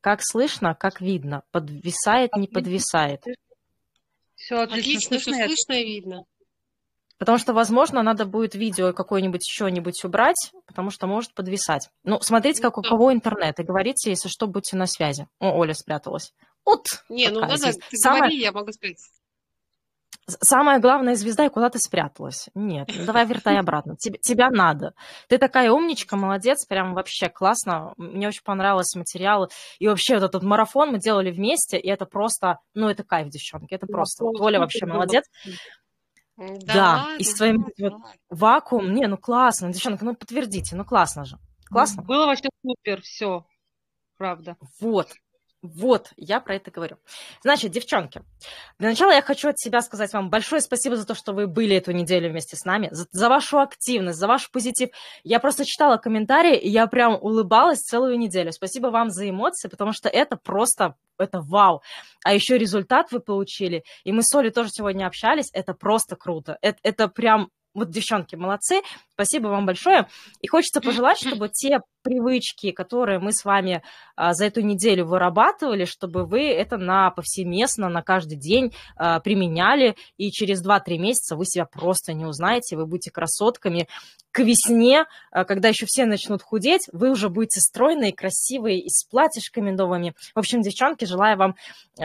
Как слышно, как видно. Подвисает, не подвисает. Все отлично, отлично слышно, все слышно и видно. Потому что, возможно, надо будет видео какое-нибудь еще-нибудь убрать, потому что может подвисать. Ну, смотрите, ну как у кого интернет, и говорите, если что, будьте на связи. О, Оля спряталась. Вот. Не, ну надо, ты Самое... говори, я могу спрятаться самая главная звезда, и куда ты спряталась? Нет, ну давай вертай обратно, тебе, тебя надо. Ты такая умничка, молодец, прям вообще классно. Мне очень понравились материалы. И вообще вот этот марафон мы делали вместе, и это просто, ну это кайф, девчонки, это ну, просто. Толя ну, вообще молодец. Да, да и с твоим да. вот, вакуум, не, ну классно, девчонки, ну подтвердите, ну классно же. Классно? Было вообще супер, все, правда. Вот, вот, я про это говорю. Значит, девчонки, для начала я хочу от себя сказать вам большое спасибо за то, что вы были эту неделю вместе с нами, за, за вашу активность, за ваш позитив. Я просто читала комментарии, и я прям улыбалась целую неделю. Спасибо вам за эмоции, потому что это просто, это вау. А еще результат вы получили, и мы с Олей тоже сегодня общались, это просто круто. Это, это прям вот девчонки молодцы, Спасибо вам большое. И хочется пожелать, чтобы те привычки, которые мы с вами а, за эту неделю вырабатывали, чтобы вы это на повсеместно, на каждый день а, применяли, и через 2-3 месяца вы себя просто не узнаете, вы будете красотками. К весне, а, когда еще все начнут худеть, вы уже будете стройные, красивые и с платьишками новыми. В общем, девчонки, желаю вам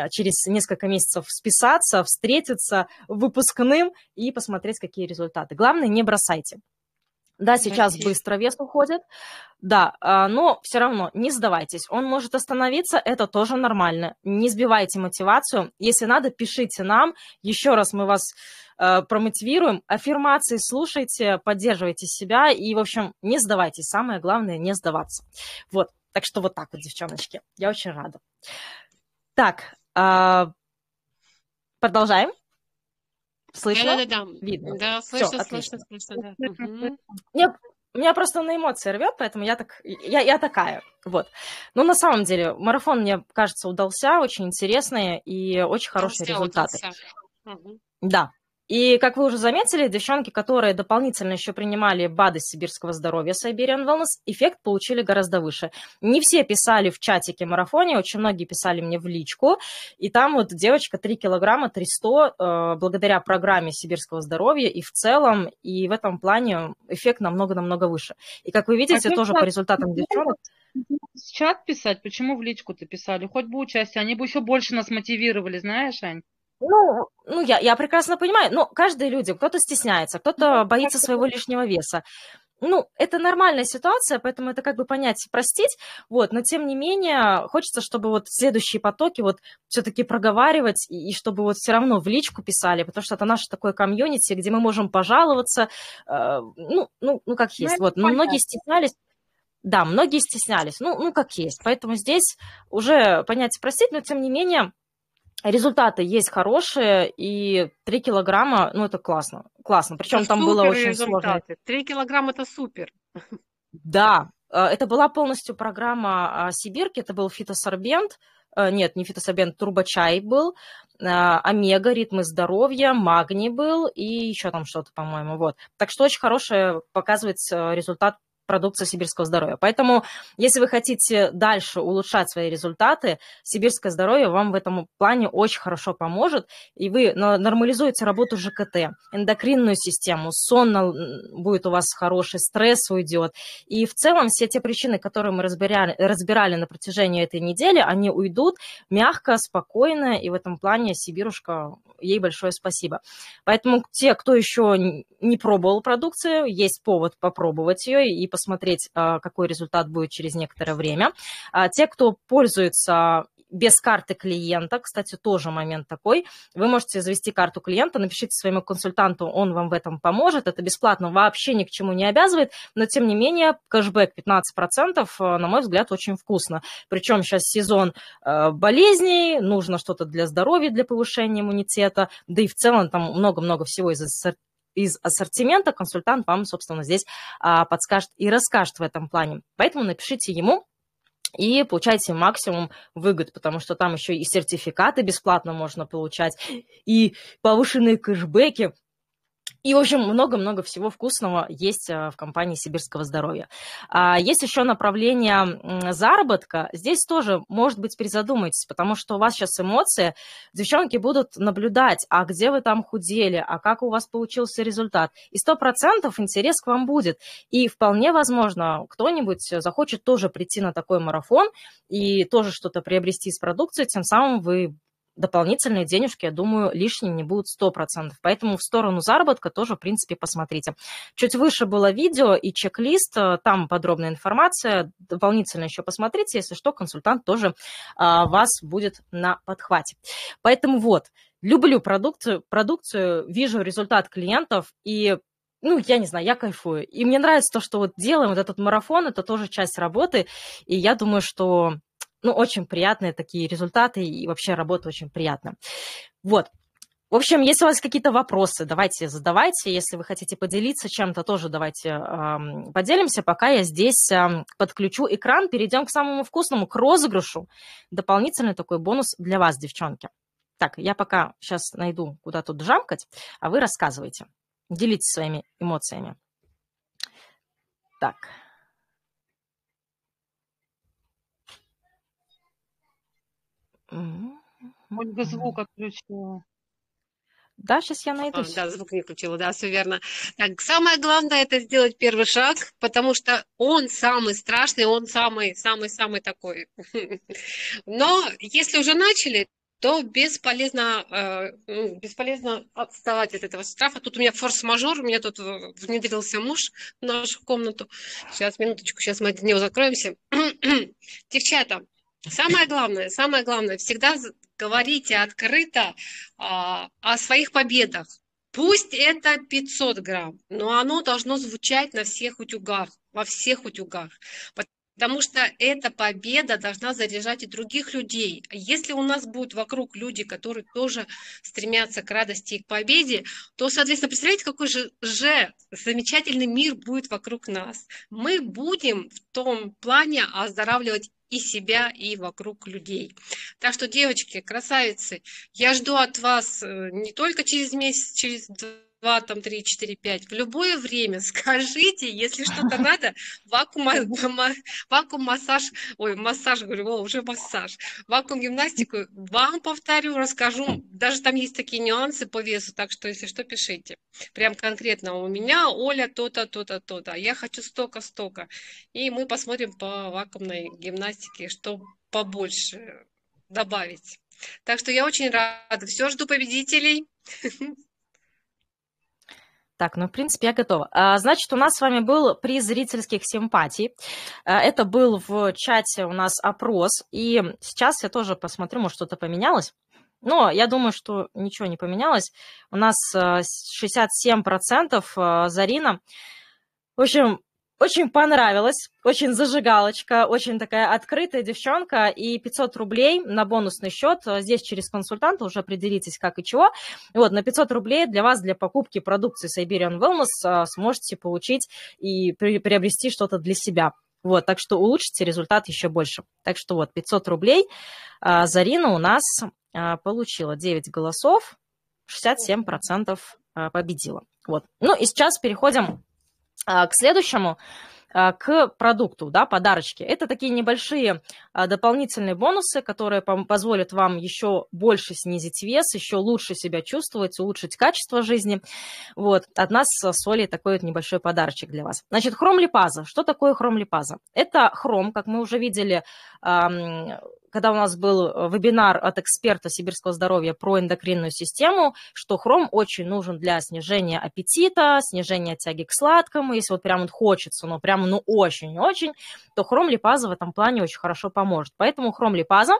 через несколько месяцев списаться, встретиться выпускным и посмотреть, какие результаты. Главное, не бросайте. Да, сейчас быстро вес уходит, да, а, но все равно не сдавайтесь. Он может остановиться, это тоже нормально. Не сбивайте мотивацию. Если надо, пишите нам. Еще раз мы вас э, промотивируем. Аффирмации слушайте, поддерживайте себя и, в общем, не сдавайтесь. Самое главное, не сдаваться. Вот, так что вот так вот, девчоночки. Я очень рада. Так, а, продолжаем. Слышно? Да, да, да. Видно. Да, слышно, Всё, слышно, слышно, да. Угу. меня просто на эмоции рвет, поэтому я, так, я, я такая. Вот. Но ну, на самом деле, марафон, мне кажется, удался, очень интересный и очень хорошие Все результаты. Удался. Угу. Да, и, как вы уже заметили, девчонки, которые дополнительно еще принимали БАДы сибирского здоровья Siberian Wellness, эффект получили гораздо выше. Не все писали в чатике марафоне, очень многие писали мне в личку. И там вот девочка 3 килограмма 300 э, благодаря программе сибирского здоровья и в целом, и в этом плане эффект намного-намного выше. И, как вы видите, а тоже по результатам девчонок В чат писать, почему в личку-то писали? Хоть бы участие, они бы еще больше нас мотивировали, знаешь, Ань? Ну, ну я, я прекрасно понимаю, но каждый люди, кто-то стесняется, кто-то боится своего лишнего веса. Ну, это нормальная ситуация, поэтому это как бы понять и простить, вот, но тем не менее хочется, чтобы вот следующие потоки вот все-таки проговаривать и, и чтобы вот все равно в личку писали, потому что это наше такое комьюнити, где мы можем пожаловаться, э, ну, ну, ну, как ну, есть, ну, вот, но многие стеснялись, да, многие стеснялись, ну, ну, как есть, поэтому здесь уже понять и простить, но тем не менее Результаты есть хорошие, и 3 килограмма, ну, это классно, классно. Причем там было очень результаты. сложно. 3 килограмма – это супер. Да, э, это была полностью программа а, Сибирки, это был фитосорбент, э, нет, не фитосорбент, турбочай был, э, омега, ритмы здоровья, магний был и еще там что-то, по-моему, вот. Так что очень хорошее показывает результат продукция сибирского здоровья. Поэтому, если вы хотите дальше улучшать свои результаты, сибирское здоровье вам в этом плане очень хорошо поможет, и вы нормализуете работу ЖКТ, эндокринную систему, сон будет у вас хороший, стресс уйдет. И в целом все те причины, которые мы разбирали, разбирали на протяжении этой недели, они уйдут мягко, спокойно, и в этом плане Сибирушка, ей большое спасибо. Поэтому те, кто еще не пробовал продукцию, есть повод попробовать ее и посмотреть, а, какой результат будет через некоторое время. А, те, кто пользуется без карты клиента, кстати, тоже момент такой. Вы можете завести карту клиента, напишите своему консультанту, он вам в этом поможет. Это бесплатно, вообще ни к чему не обязывает, но тем не менее кэшбэк 15%, а, на мой взгляд, очень вкусно. Причем сейчас сезон болезней, нужно что-то для здоровья, для повышения иммунитета, да и в целом там много-много всего из из ассортимента, консультант вам, собственно, здесь а, подскажет и расскажет в этом плане. Поэтому напишите ему, и получайте максимум выгод, потому что там еще и сертификаты бесплатно можно получать, и повышенные кэшбэки. И в общем, много-много всего вкусного есть э, в компании «Сибирского здоровья». А, есть еще направление заработка. Здесь тоже, может быть, призадумайтесь, потому что у вас сейчас эмоции. Девчонки будут наблюдать, а где вы там худели, а как у вас получился результат. И 100% интерес к вам будет. И вполне возможно, кто-нибудь захочет тоже прийти на такой марафон и тоже что-то приобрести из продукции, тем самым вы дополнительные денежки, я думаю, лишние не будут 100%. Поэтому в сторону заработка тоже, в принципе, посмотрите. Чуть выше было видео и чек-лист, э, там подробная информация. Дополнительно еще посмотрите, если что, консультант тоже а, вас будет на подхвате. Поэтому вот, люблю продукцию, продукцию вижу результат клиентов и ну, я не знаю, я кайфую. И мне нравится то, что вот делаем вот этот марафон, это тоже часть работы. И я думаю, что ну, очень приятные такие результаты, и вообще работа очень приятна. Вот. В общем, если у вас какие-то вопросы, давайте задавайте. Если вы хотите поделиться чем-то, тоже давайте э, поделимся. Пока я здесь э, подключу экран, перейдем к самому вкусному, к розыгрышу. Дополнительный такой бонус для вас, девчонки. Так, я пока сейчас найду, куда тут жамкать, а вы рассказывайте. Делитесь своими эмоциями. Так. М. Ольга звук отключила. Да, сейчас я найду. А, да, звук выключила, да, все верно. Так, самое главное это сделать первый шаг, потому что он самый страшный, он самый, самый, самый такой. Но если уже начали, то бесполезно, э, ну, бесполезно отставать от этого страха. Тут у меня форс-мажор, у меня тут э, внедрился муж в нашу комнату. Сейчас, минуточку, сейчас мы от него закроемся. Девчата, Самое главное, самое главное, всегда говорите открыто а, о своих победах. Пусть это 500 грамм, но оно должно звучать на всех утюгах, во всех утюгах. Потому что эта победа должна заряжать и других людей. Если у нас будут вокруг люди, которые тоже стремятся к радости и к победе, то, соответственно, представляете, какой же, же замечательный мир будет вокруг нас. Мы будем в том плане оздоравливать и себя, и вокруг людей. Так что, девочки, красавицы, я жду от вас э, не только через месяц, через два, там, три, четыре, пять. В любое время скажите, если что-то надо, вакуум, вакуум массаж, ой, массаж, говорю, о, уже массаж, вакуум гимнастику, вам повторю, расскажу, даже там есть такие нюансы по весу, так что, если что, пишите. Прям конкретно у меня, Оля, то-то, то-то, то-то, а я хочу столько-столько. И мы посмотрим по вакуумной гимнастике, что побольше добавить. Так что я очень рада. Все, жду победителей. Так, ну, в принципе, я готова. А, значит, у нас с вами был приз зрительских симпатий. А, это был в чате у нас опрос, и сейчас я тоже посмотрю, может, что-то поменялось. Но я думаю, что ничего не поменялось. У нас 67% а, Зарина. В общем, очень понравилось, очень зажигалочка, очень такая открытая девчонка, и 500 рублей на бонусный счет, здесь через консультанта уже определитесь как и чего, вот, на 500 рублей для вас, для покупки продукции Siberian Wellness а, сможете получить и приобрести что-то для себя. Вот, так что улучшите результат еще больше. Так что вот, 500 рублей. А, Зарина у нас а, получила 9 голосов, 67% победила. Вот. Ну и сейчас переходим а, к следующему, а, к продукту, да, подарочки. Это такие небольшие а, дополнительные бонусы, которые позволят вам еще больше снизить вес, еще лучше себя чувствовать, улучшить качество жизни. Вот, от нас с Олей такой вот небольшой подарочек для вас. Значит, хромлипаза. Что такое хромлипаза? Это хром, как мы уже видели, когда у нас был э, вебинар от эксперта сибирского здоровья про эндокринную систему, что хром очень нужен для снижения аппетита, снижения тяги к сладкому, если вот прям он хочется, но прям ну очень-очень, то хром липаза в этом плане очень хорошо поможет. Поэтому хром липаза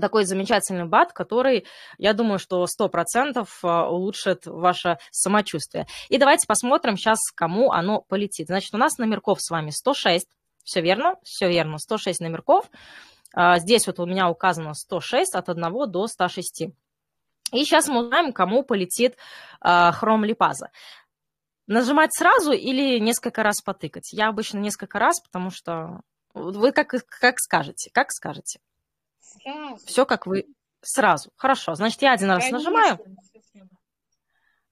такой замечательный бат, который, я думаю, что 100% э, улучшит ваше самочувствие. И давайте посмотрим сейчас, кому оно полетит. Значит, у нас номерков с вами 106. Все верно? Все верно. 106 номерков. А, здесь вот у меня указано 106 от 1 до 106. И сейчас мы узнаем, кому полетит а, хром липаза. Нажимать сразу или несколько раз потыкать? Я обычно несколько раз, потому что вы как, как скажете, как скажете. Сразу. Все как вы сразу. Хорошо, значит, я один раз я нажимаю.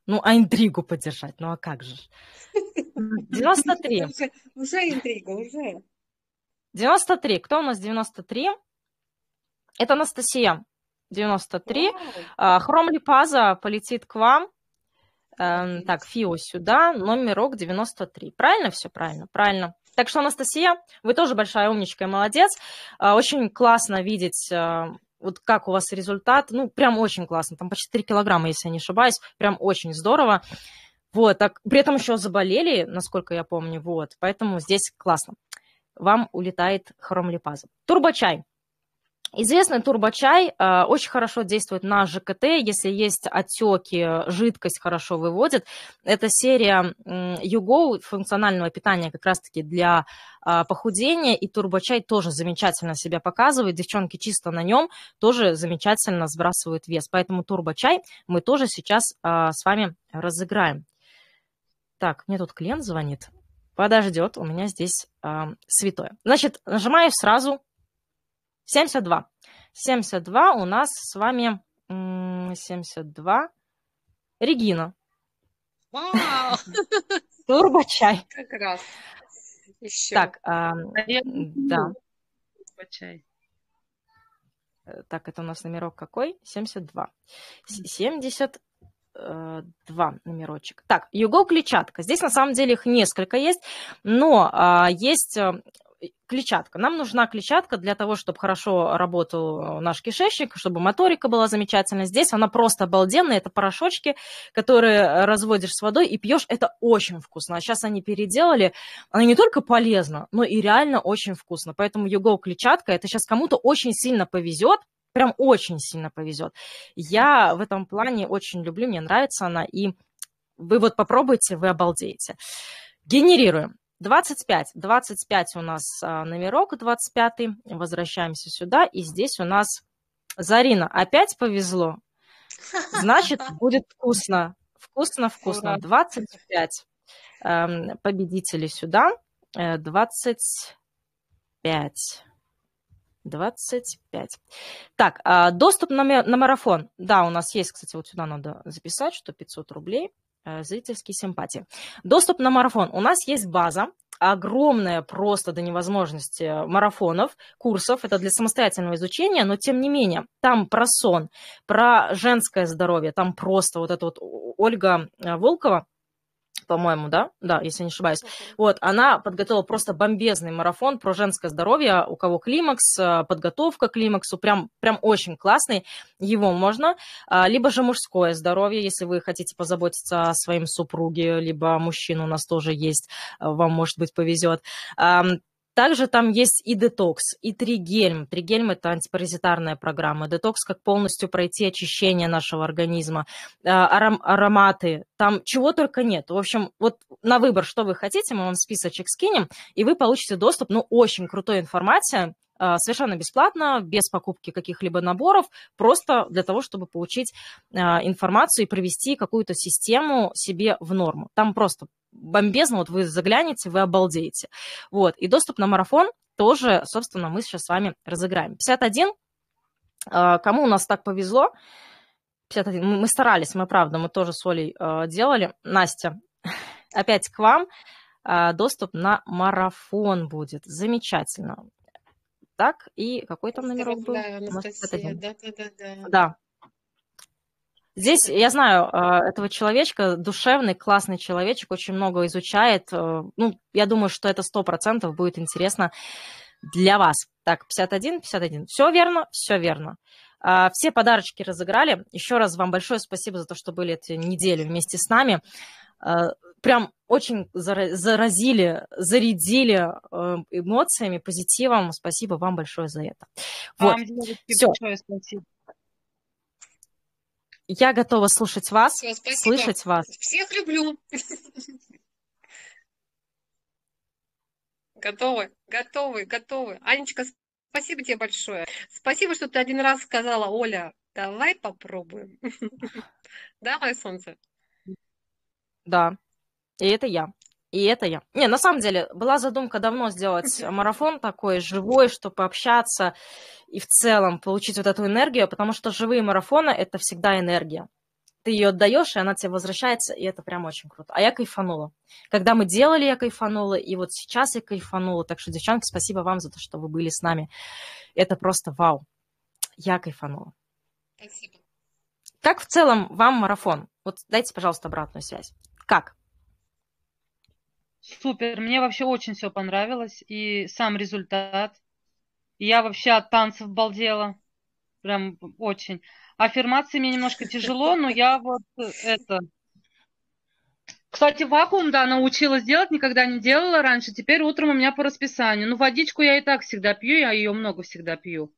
Ну, а интригу поддержать, ну а как же? 93. Уже, уже интрига, уже. 93. Кто у нас 93? Это Анастасия. 93. А, Хром Липаза полетит к вам. Эм, так, Фио сюда, номерок 93. Правильно все? Правильно, правильно. Так что, Анастасия, вы тоже большая умничка и молодец. А, очень классно видеть э, вот как у вас результат, ну, прям очень классно, там почти 3 килограмма, если я не ошибаюсь, прям очень здорово. Вот, так, при этом еще заболели, насколько я помню, вот, поэтому здесь классно вам улетает хромлипаза. Турбочай. Известный турбочай э, очень хорошо действует на ЖКТ, если есть отеки, жидкость хорошо выводит. Это серия э, ЮГО функционального питания как раз-таки для э, похудения, и турбочай тоже замечательно себя показывает. Девчонки чисто на нем тоже замечательно сбрасывают вес. Поэтому турбочай мы тоже сейчас э, с вами разыграем. Так, мне тут клиент звонит. Подождет, у меня здесь э, святое. Значит, нажимаю сразу 72. 72 у нас с вами 72. Регина. Вау! Турбочай. Как раз. Еще. Так, э, да. Турбочай. Э, так, это у нас номерок какой? 72. 72. Э, два номерочек. Так, Юго клетчатка. Здесь на самом деле их несколько есть, но а, есть э, клетчатка. Нам нужна клетчатка для того, чтобы хорошо работал э, наш кишечник, чтобы моторика была замечательная. Здесь она просто обалденная. Это порошочки, которые разводишь с водой и пьешь. Это очень вкусно. А сейчас они переделали. Она не только полезна, но и реально очень вкусно. Поэтому юго клетчатка, это сейчас кому-то очень сильно повезет, прям очень сильно повезет. Я в этом плане очень люблю, мне нравится она, и вы вот попробуйте, вы обалдеете. Генерируем. 25. 25 у нас а, номерок, 25. Возвращаемся сюда, и здесь у нас Зарина. Опять повезло? Значит, будет вкусно. Вкусно-вкусно. 25 победителей сюда. 25. Э, 25. Так, а, доступ на, на марафон. Да, у нас есть, кстати, вот сюда надо записать, что 500 рублей э, зрительские симпатии. Доступ на марафон. У нас есть база, огромная просто до невозможности марафонов, курсов. Это для самостоятельного изучения, но тем не менее, там про сон, про женское здоровье, там просто вот эта вот Ольга э, Волкова, по-моему, да? Да, если не ошибаюсь. Вот, она подготовила просто бомбезный марафон про женское здоровье, у кого климакс, а, подготовка к климаксу, прям, прям очень классный, его можно. А, либо же мужское здоровье, если вы хотите позаботиться о своем супруге, либо мужчину у нас тоже есть, а, вам, может быть, повезет. Также там есть и детокс, и тригельм. Тригельм – это антипаразитарная программа. Детокс – как полностью пройти очищение нашего организма. А, аром, ароматы. Там чего только нет. В общем, вот на выбор, что вы хотите, мы вам списочек скинем, и вы получите доступ, ну, очень крутой информации, а, совершенно бесплатно, без покупки каких-либо наборов, просто для того, чтобы получить а, информацию и привести какую-то систему себе в норму. Там просто бомбезно, вот вы заглянете, вы обалдеете. Вот, и доступ на марафон тоже, собственно, мы сейчас с вами разыграем. 51, а, кому у нас так повезло, 51, мы старались, мы правда, мы тоже с Олей а, делали. Настя, опять к вам, а, доступ на марафон будет, замечательно. Так, и какой там номерок был? Да, Анастасия, да, да, да. Да, Здесь, я знаю, а, этого человечка, душевный, классный человечек, очень много изучает. Э, ну, я думаю, что это сто процентов будет интересно для вас. Так, 51, 51. Все верно, все верно. А, все подарочки разыграли. Еще раз вам большое спасибо за то, что были эти недели вместе с нами. А, прям очень заразили, зарядили э, эмоциями, позитивом. Спасибо вам большое за это. Вам вот. Все. большое спасибо. Я готова слушать вас, Все, спасибо. слышать вас. Всех люблю. Готовы, готовы, готовы. Анечка, спасибо тебе большое. Спасибо, что ты один раз сказала, Оля, давай попробуем. Да, мое солнце? Да, и это я. И это я. Не, на самом деле, была задумка давно сделать марафон такой живой, чтобы общаться и в целом получить вот эту энергию, потому что живые марафоны – это всегда энергия. Ты ее отдаешь, и она тебе возвращается, и это прям очень круто. А я кайфанула. Когда мы делали, я кайфанула, и вот сейчас я кайфанула. Так что, девчонки, спасибо вам за то, что вы были с нами. Это просто вау. Я кайфанула. Спасибо. Как в целом вам марафон? Вот дайте, пожалуйста, обратную связь. Как? Супер, мне вообще очень все понравилось, и сам результат. я вообще от танцев балдела, прям очень. Аффирмации мне немножко тяжело, но я вот э, это... Кстати, вакуум, да, научилась делать, никогда не делала раньше. Теперь утром у меня по расписанию. Ну, водичку я и так всегда пью, я ее много всегда пью.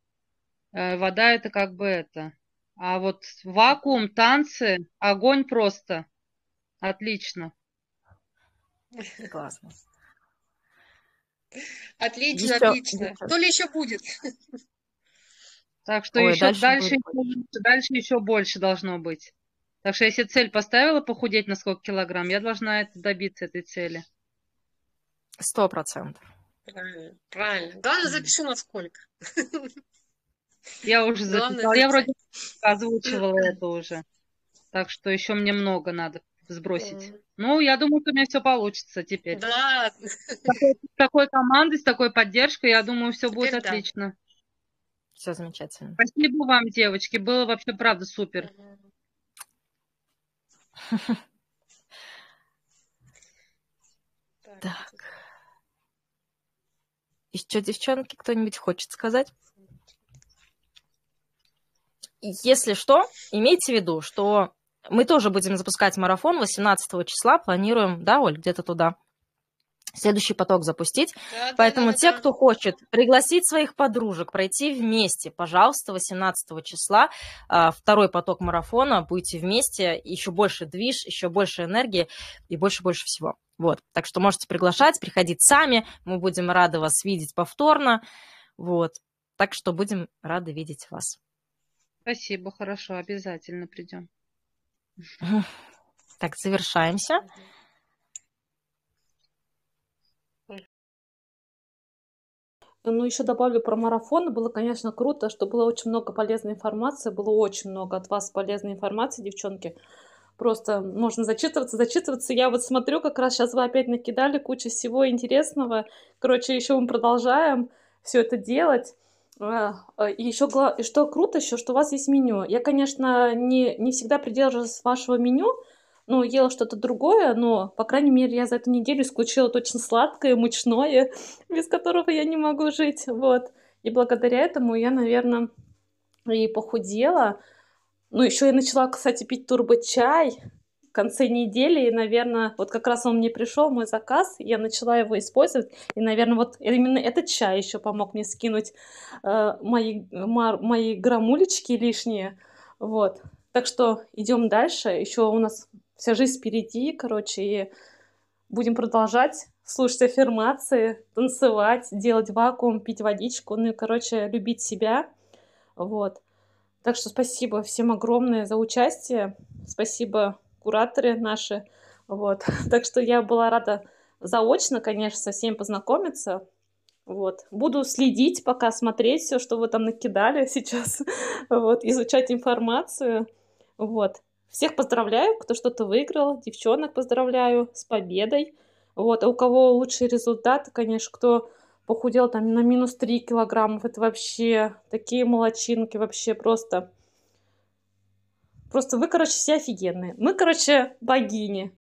Э, вода это как бы это. А вот вакуум, танцы, огонь просто. Отлично. Классно. Отлично, еще, отлично. Еще. То ли еще будет. Так что Ой, еще дальше, дальше, еще, дальше еще больше должно быть. Так что если цель поставила похудеть на сколько килограмм, я должна это добиться этой цели. Сто процентов. Правильно, правильно. Главное, запишу на сколько. Я уже записала. Я вроде озвучивала это уже. Так что еще мне много надо сбросить. mm Ну, я думаю, что у меня все получится теперь. Да. С такой, с такой командой, с такой поддержкой, я думаю, все теперь будет да. отлично. Все замечательно. Спасибо вам, девочки. Было вообще, правда, супер. Mm-hmm. Так. Еще, девчонки, кто-нибудь хочет сказать? Если что, имейте в виду, что мы тоже будем запускать марафон 18 числа, планируем, да, Оль, где-то туда следующий поток запустить. Да, Поэтому да, да, те, да. кто хочет пригласить своих подружек, пройти вместе, пожалуйста, 18 числа а, второй поток марафона, будете вместе, еще больше движ, еще больше энергии и больше-больше всего. Вот, так что можете приглашать, приходить сами, мы будем рады вас видеть повторно, вот, так что будем рады видеть вас. Спасибо, хорошо, обязательно придем. Так, завершаемся. Ну, еще добавлю про марафон. Было, конечно, круто, что было очень много полезной информации. Было очень много от вас полезной информации, девчонки. Просто можно зачитываться, зачитываться. Я вот смотрю, как раз сейчас вы опять накидали кучу всего интересного. Короче, еще мы продолжаем все это делать. А, а, еще и что круто еще, что у вас есть меню. Я, конечно, не, не всегда придерживалась вашего меню, но ела что-то другое, но, по крайней мере, я за эту неделю исключила точно сладкое, мучное, без которого я не могу жить, вот. И благодаря этому я, наверное, и похудела. Ну, еще я начала, кстати, пить турбо-чай, конце недели, и, наверное, вот как раз он мне пришел, мой заказ, я начала его использовать, и, наверное, вот именно этот чай еще помог мне скинуть э, мои, мар, мои грамулечки лишние, вот. Так что идем дальше, еще у нас вся жизнь впереди, короче, и будем продолжать слушать аффирмации, танцевать, делать вакуум, пить водичку, ну и, короче, любить себя, вот. Так что спасибо всем огромное за участие. Спасибо кураторы наши. Вот. Так что я была рада заочно, конечно, со всеми познакомиться. Вот. Буду следить пока, смотреть все, что вы там накидали сейчас, вот, изучать информацию. Вот. Всех поздравляю, кто что-то выиграл, девчонок поздравляю с победой. Вот. А у кого лучшие результаты, конечно, кто похудел там на минус 3 килограмма, это вообще такие молочинки, вообще просто Просто вы, короче, все офигенные. Мы, короче, богини.